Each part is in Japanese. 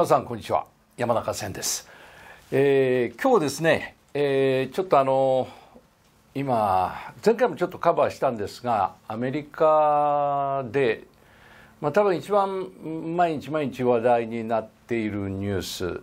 皆さんこんにちは山中千です、えー、今日ですね、えー、ちょっとあの今前回もちょっとカバーしたんですがアメリカで、まあ、多分一番毎日毎日話題になっているニュー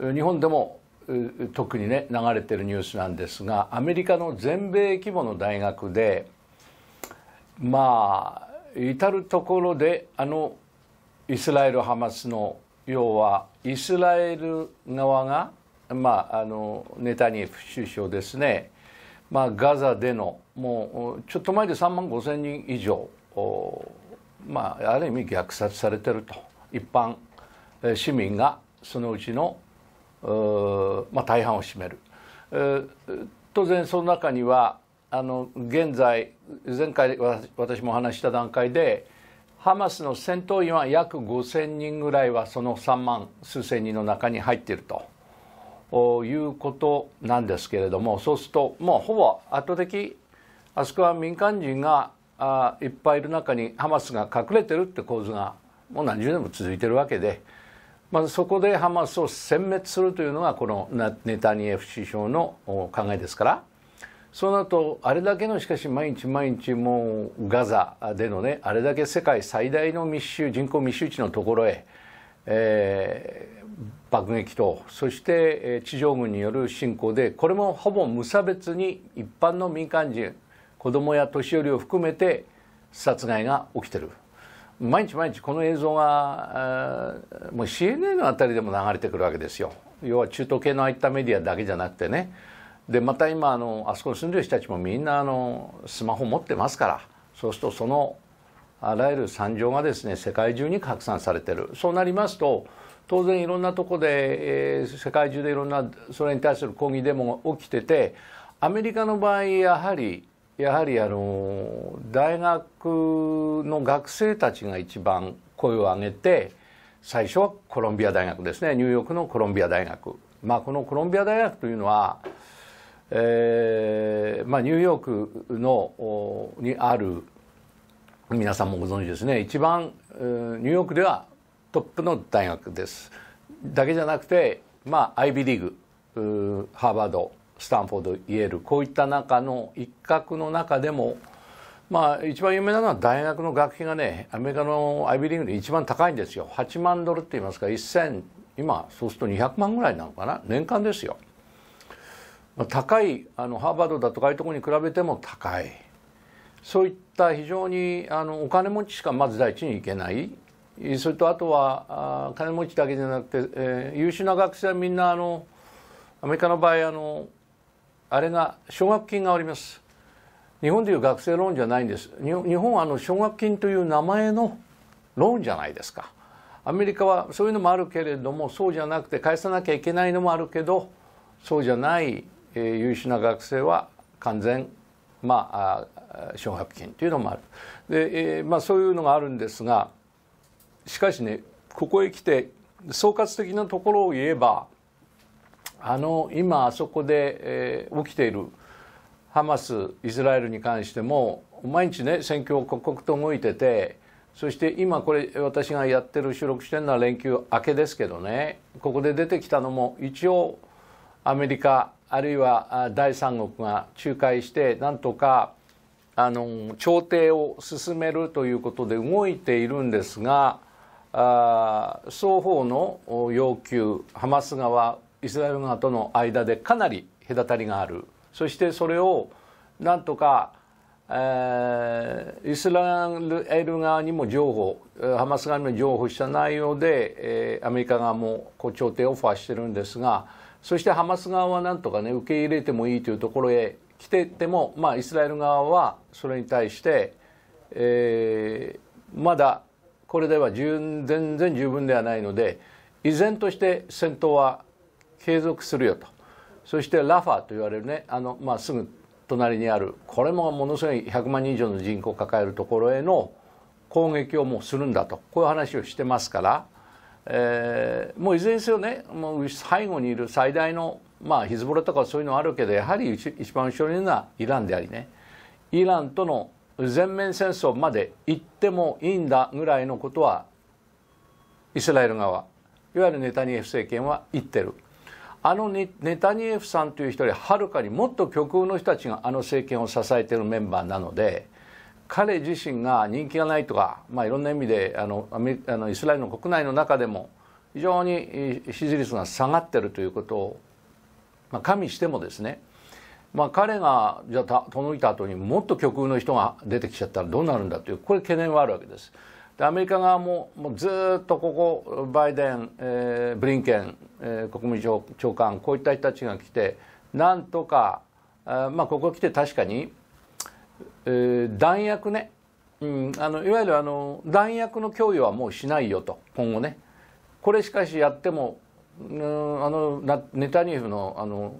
ス日本でも特にね流れてるニュースなんですがアメリカの全米規模の大学でまあ至る所であのイスラエル・ハマスの要はイスラエル側が、まあ、あのネタニエフ首相ですね、まあ、ガザでのもうちょっと前で3万5千人以上、まあ、ある意味虐殺されてると一般市民がそのうちの、まあ、大半を占める、当然その中にはあの現在前回私もお話した段階でハマスの戦闘員は約5000人ぐらいはその3万数千人の中に入っているということなんですけれどもそうするともうほぼ圧倒的あそこは民間人があいっぱいいる中にハマスが隠れてるって構図がもう何十年も続いてるわけで、まずそこでハマスを殲滅するというのがこのネタニヤフ首相の考えですから。その後あれだけのしかし毎日毎日もうガザでのね、あれだけ世界最大の密集、人口密集地のところへ、えー、爆撃と、そして地上軍による侵攻で、これもほぼ無差別に一般の民間人、子供や年寄りを含めて殺害が起きてる。毎日毎日この映像が、もう CNN のあたりでも流れてくるわけですよ。要は中東系のああいったメディアだけじゃなくてね。でまた今あのあそこに住んでる人たちもみんなあのスマホ持ってますからそうするとそのあらゆる惨状がですね世界中に拡散されてるそうなりますと当然いろんなとこで、えー、世界中でいろんなそれに対する抗議デモが起きててアメリカの場合やはりやはりあの大学の学生たちが一番声を上げて最初はコロンビア大学ですねニューヨークのコロンビア大学まあこのコロンビア大学というのはえーまあ、ニューヨークのにある皆さんもご存知ですね一番ニューヨークではトップの大学ですだけじゃなくて、まあ、アイビーリーグハーバードスタンフォードイエールこういった中の一角の中でもまあ一番有名なのは大学の学費がねアメリカのアイビーリーグで一番高いんですよ8万ドルって言いますか1000今そうすると200万ぐらいなのかな年間ですよ高いあのハーバードだとかああいうところに比べても高いそういった非常にあのお金持ちしかまず第一に行けないそれとあとはあ金持ちだけじゃなくて、えー、優秀な学生はみんなあのアメリカの場合あのあれが奨学金があります日本でいう学生ローンじゃないんです日本はあの奨学金という名前のローンじゃないですかアメリカはそういうのもあるけれどもそうじゃなくて返さなきゃいけないのもあるけどそうじゃないえー、優秀な学生は完全まあ奨学金というのもあるで、えーまあ、そういうのがあるんですがしかしねここへ来て総括的なところを言えばあの今あそこで、えー、起きているハマスイスラエルに関しても毎日ね戦況を刻々と動いててそして今これ私がやってる収録してるのは連休明けですけどねここで出てきたのも一応アメリカあるいは第三国が仲介してなんとかあの調停を進めるということで動いているんですがあ双方の要求ハマス側イスラエル側との間でかなり隔たりがあるそしてそれをなんとか、えー、イスラエル側にも譲歩ハマス側にも譲歩した内容で、えー、アメリカ側もこう調停オファーしてるんですがそしてハマス側はなんとかね受け入れてもいいというところへ来てても、まあ、イスラエル側はそれに対して、えー、まだこれでは全然十分ではないので依然として戦闘は継続するよとそしてラファと言われるねあの、まあ、すぐ隣にあるこれもものすごい100万人以上の人口を抱えるところへの攻撃をもうするんだとこういう話をしてますから。えー、もういずれにせよねもう背後にいる最大の、まあ、ヒズボラとかそういうのはあるけどやはり一番後ろにいるのはイランでありねイランとの全面戦争まで行ってもいいんだぐらいのことはイスラエル側いわゆるネタニエフ政権は言ってるあのネタニエフさんという人よりはるかにもっと極右の人たちがあの政権を支えているメンバーなので彼自身が人気がないとか、まあ、いろんな意味であのあのイスラエルの国内の中でも非常に支持率が下がってるということを、まあ、加味してもですね、まあ、彼がじゃあ届いた後にもっと極右の人が出てきちゃったらどうなるんだというこれ懸念はあるわけです。でアメリカ側ももうずっとここバイデン、えー、ブリンケン、えー、国務長官こういった人たちが来てなんとか、えーまあ、ここ来て確かにえー、弾薬ね、うん、あのいわゆるあの弾薬の供与はもうしないよと今後ねこれしかしやっても、うん、あのネタニヤフのあの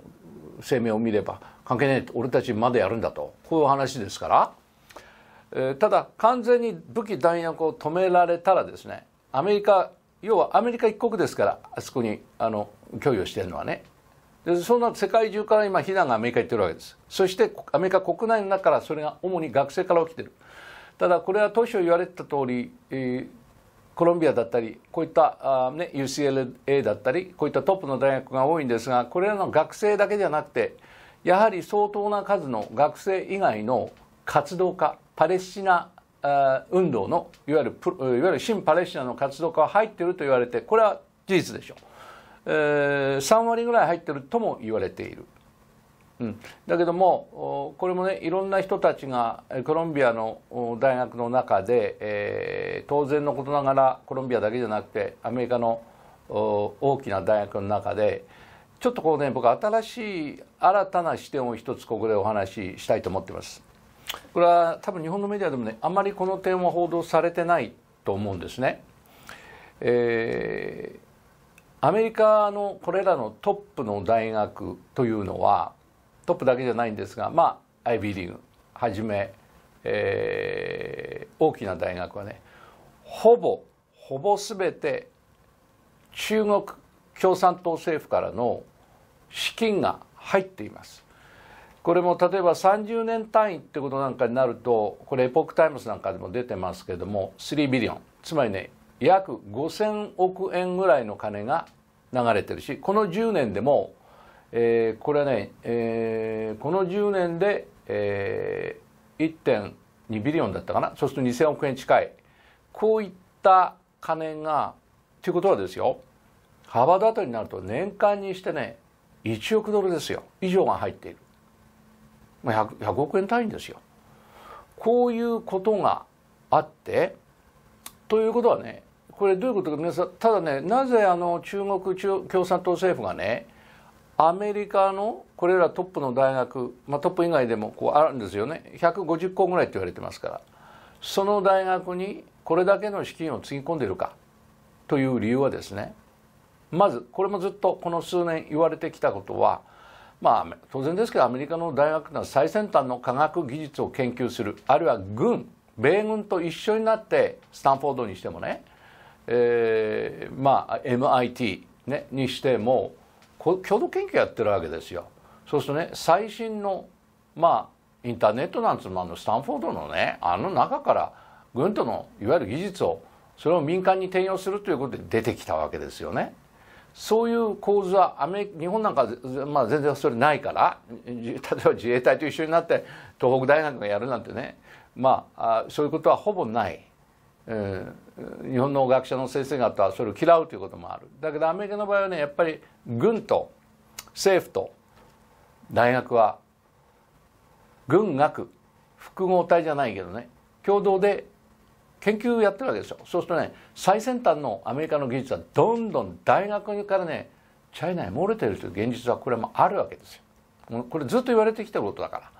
声明を見れば関係ない俺たちまだやるんだとこういう話ですから、えー、ただ完全に武器弾薬を止められたらですねアメリカ要はアメリカ一国ですからあそこにあの供与してるのはねでそんな世界中から今非難がアメリカに行ってるわけですそしてアメリカ国内の中からそれが主に学生から起きてるただこれは当初言われてた通り、えーコロンビアだったりこういったあ、ね、UCLA だったりこういったトップの大学が多いんですがこれらの学生だけじゃなくてやはり相当な数の学生以外の活動家パレスチナ運動のいわゆるいわゆる新パレスチナの活動家は入っていると言われてこれは事実でしょう。えー、3割ぐらい入ってるとも言われている。うん、だけどもこれもねいろんな人たちがコロンビアの大学の中で、えー、当然のことながらコロンビアだけじゃなくてアメリカの大きな大学の中でちょっとこうね僕新しい新たな視点を一つここでお話ししたいと思ってます。これは多分日本のメディアでもねあまりこの点は報道されてないと思うんですね。えーアメリカのこれらのトップの大学というのはトップだけじゃないんですがまあ IB リーグはじめ、えー、大きな大学はねほぼほぼ全て中国共産党政府からの資金が入っています。これも例えば30年単位ってことなんかになるとこれエポック・タイムズなんかでも出てますけども3ビリオンつまりね約5000億円ぐらいの金が流れてるしこの10年でも、えー、これね、えー、この10年で、えー、1.2ビリオンだったかなそうすると2000億円近いこういった金がということはですよ幅だバたりになると年間にしてね1億ドルですよ以上が入っている、まあ100、100, 億円単位ですよこういうことがあってということはねこれどういうことか皆さんただねなぜあの中国中共産党政府がねアメリカのこれらトップの大学、まあ、トップ以外でもこうあるんですよね150校ぐらいって言われてますからその大学にこれだけの資金をつぎ込んでいるかという理由はですねまずこれもずっとこの数年言われてきたことはまあ当然ですけどアメリカの大学というのは最先端の科学技術を研究するあるいは軍米軍と一緒になってスタンフォードにしてもねえー、まあ MIT、ね、にしても共同研究やってるわけですよ。そうするとね最新のまあインターネットなんつうのあのスタンフォードのねあの中から軍とのいわゆる技術をそれを民間に転用するということで出てきたわけですよね。そういう構図はアメ日本なんか、まあ、全然それないから例えば自衛隊と一緒になって東北大学がやるなんてね、まあ、そういうことはほぼないえー、日本の学者の先生方はそれを嫌うということもあるだけどアメリカの場合はねやっぱり軍と政府と大学は軍学複合体じゃないけどね共同で研究やってるわけですよそうするとね最先端のアメリカの技術はどんどん大学からねチャイナへ漏れてるという現実はこれもあるわけですよこれずっと言われてきたことだから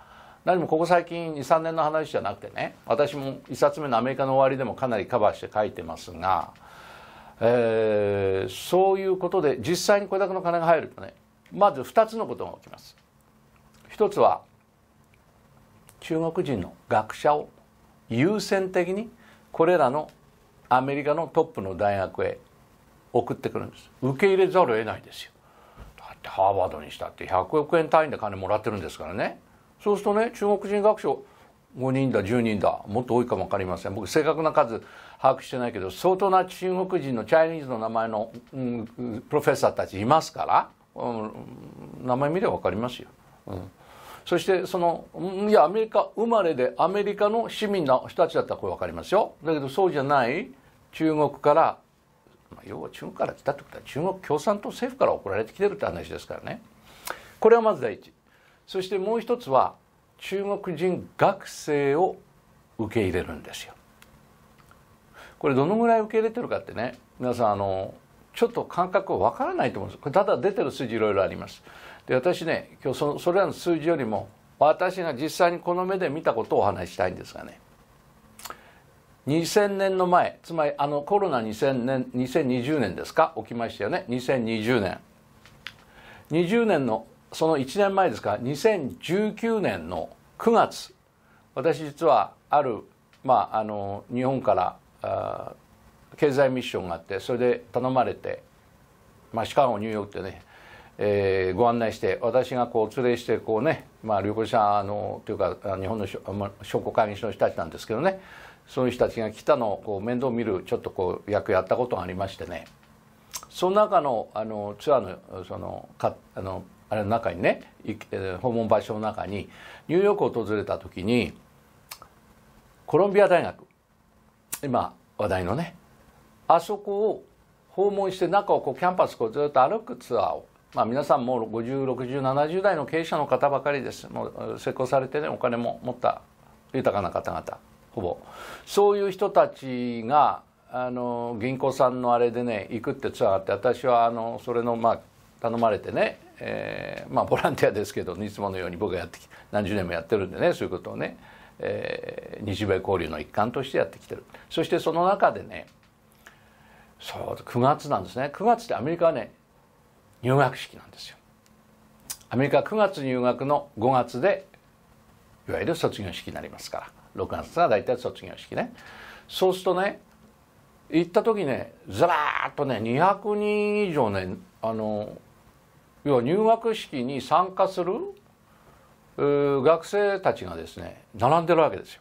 何もここ最近23年の話じゃなくてね私も1冊目の「アメリカの終わり」でもかなりカバーして書いてますが、えー、そういうことで実際にこれだけの金が入るとねまず2つのことが起きます。一つは中国人の学者を優先的にこれらのアメリカのトップの大学へ送ってくるんです受け入れざるを得ないですよだってハーバードにしたって100億円単位で金もらってるんですからねそうするとね中国人学者5人だ10人だもっと多いかも分かりません僕正確な数把握してないけど相当な中国人のチャイニーズの名前の、うん、プロフェッサーたちいますから、うん、名前見れば分かりますよ。うんそしてそのいやアメリカ生まれでアメリカの市民の人たちだったらこれ分かりますよだけどそうじゃない中国から、まあ、要は中国から来たってことは中国共産党政府から送られてきてるって話ですからねこれはまず第一そしてもう一つは中国人学生を受け入れるんですよ。これどのぐらい受け入れてるかってね皆さんあのちょっと感覚わからないと思うんですこれただ出てる数字いろいろあります。で私ね今日そそれらの数字よりも私が実際にこの目で見たことをお話したいんですがね2000年の前つまりあのコロナ2000年2020年ですか起きましたよね2020年20年のその1年前ですか2019年の9月私実はある、まあ、あの日本から経済ミッションがあってそれで頼まれて、まあ、シカゴニューヨークってね、えー、ご案内して私がこう連れしてこうね、まあ、旅行者のというか日本の商工会議所の人たちなんですけどねそういう人たちが来たのをこう面倒見るちょっとこう役やったことがありましてねその中のあのツアーのそのかあのあれの中にね訪問場所の中にニューヨークを訪れた時にコロンビア大学今話題のねあそこを訪問して中をこうキャンパスをずっと歩くツアーを、まあ、皆さんもう506070代の経営者の方ばかりですもう成功されてねお金も持った豊かな方々ほぼそういう人たちがあの銀行さんのあれでね行くってツアーがあって私はあのそれのまあ頼まれてねえー、まあボランティアですけどいつものように僕がやってき何十年もやってるんでねそういうことをね、えー、日米交流の一環としてやってきてるそしてその中でねそう9月なんですね9月ってアメリカはね入学式なんですよアメリカは9月入学の5月でいわゆる卒業式になりますから6月は大体卒業式ねそうするとね行った時ねずらーっとね200人以上ねあの要は入学式に参加する学生たちがですね並んでるわけですよ。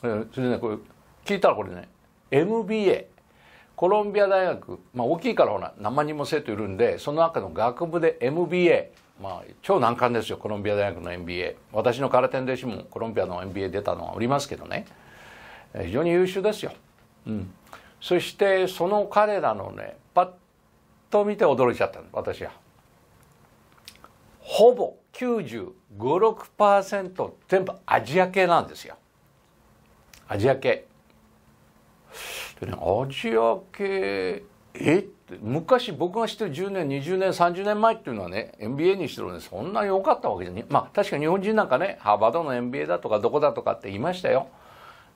それでねこれ聞いたらこれね MBA コロンビア大学、まあ、大きいからほら何万人も生徒いるんでその中の学部で MBA、まあ、超難関ですよコロンビア大学の MBA 私の空手弟子もコロンビアの MBA 出たのはおりますけどね非常に優秀ですよ、うん、そしてその彼らのねパッと見て驚いちゃった私は。ほぼ956%全部アジア系なんですよアジア系でねアジア系えって昔僕が知ってる10年20年30年前っていうのはね n b a にしてもねそんなに良かったわけじゃねまあ確か日本人なんかねハーバードの n b a だとかどこだとかって言いましたよ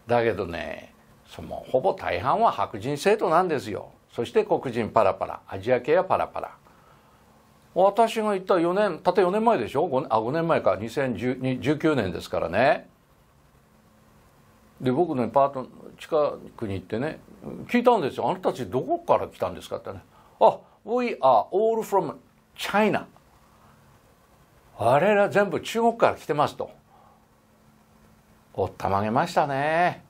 だけどねそのほぼ大半は白人生徒なんですよそして黒人パラパラアジア系はパラパラ私が行った4年たった4年前でしょ 5, あ5年前か2019年ですからねで僕のパート近くに行ってね聞いたんですよ「あなたたちどこから来たんですか?」ってね「あ We are all from China」我ら全部中国から来てますとおったまげましたね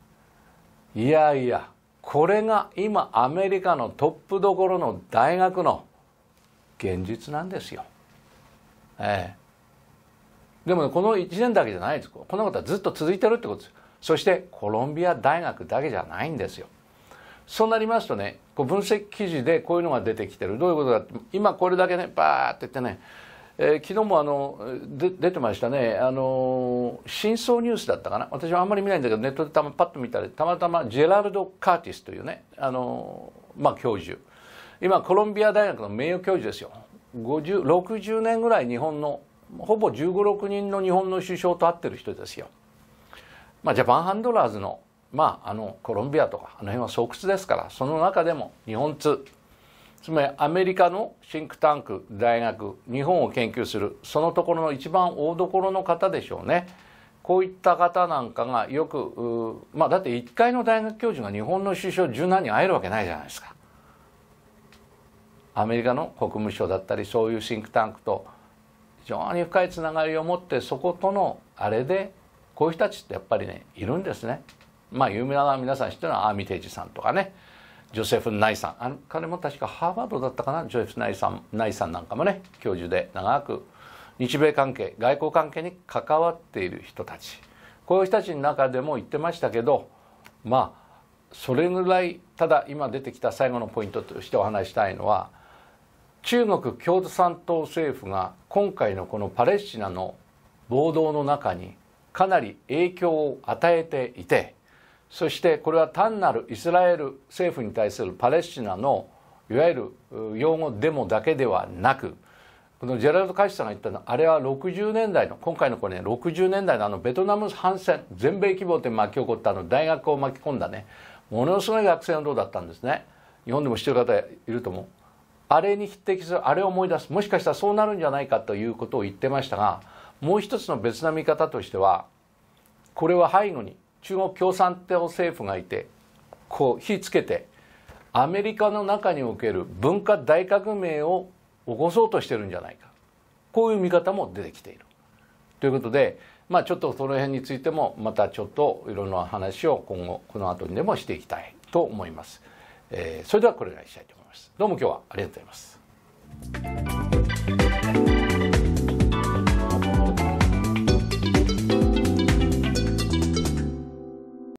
いやいやこれが今アメリカのトップどころの大学の現実なんですよ。ええ。でも、ね、この1年だけじゃないです。こんなことはずっと続いてるってことです。そしてコロンビア大学だけじゃないんですよ。そうなりますとね、こう分析記事でこういうのが出てきてる。どういうことかって、今これだけね、バーって言ってね、えー、昨日もあので出てましたね、あのー、真相ニュースだったかな、私はあんまり見ないんだけど、ネットでたまパッと見たら、たまたまジェラルド・カーティスというね、あのー、まあ、教授、今コロンビア大学の名誉教授ですよ60年ぐらい日本のほぼ1 5 6人の日本の首相と会ってる人ですよ。まあ、ジャパンハンドラーズの,、まあ、あのコロンビアとかあの辺は巣窟ですからその中でも日本通つまりアメリカのシンクタンク大学日本を研究するそのところの一番大所の方でしょうねこういった方なんかがよくまあだって1回の大学教授が日本の首相柔軟に会えるわけないじゃないですか。アメリカの国務省だったりそういうシンクタンクと非常に深いつながりを持ってそことのあれでこういう人たちってやっぱりねいるんですね。まあ有名な皆さん知ってるのはアーミテージさんとかねジョセフ・ナイさんあ彼も確かハーバードだったかなジョセフ・ナイさんナイさんなんかもね教授で長く日米関係外交関係に関わっている人たちこういう人たちの中でも言ってましたけどまあそれぐらいただ今出てきた最後のポイントとしてお話したいのは中国共産党政府が今回のこのパレスチナの暴動の中にかなり影響を与えていてそしてこれは単なるイスラエル政府に対するパレスチナのいわゆる擁護デモだけではなくこのジェラルド・カシさんが言ったのあれは60年代の今回のこれね60年代のあのベトナム反戦全米規模で巻き起こったあの大学を巻き込んだねものすごい学生運動だったんですね日本でも知ってる方いると思うあれに匹敵するあれを思い出すもしかしたらそうなるんじゃないかということを言ってましたがもう一つの別な見方としてはこれは背後に中国共産党政府がいてこう火つけてアメリカの中における文化大革命を起こそうとしてるんじゃないかこういう見方も出てきている。ということで、まあ、ちょっとその辺についてもまたちょっといろんな話を今後この後にでもしていきたいと思います。えー、それではこれぐらいしたいと思います。まどうも今日はありがとうございます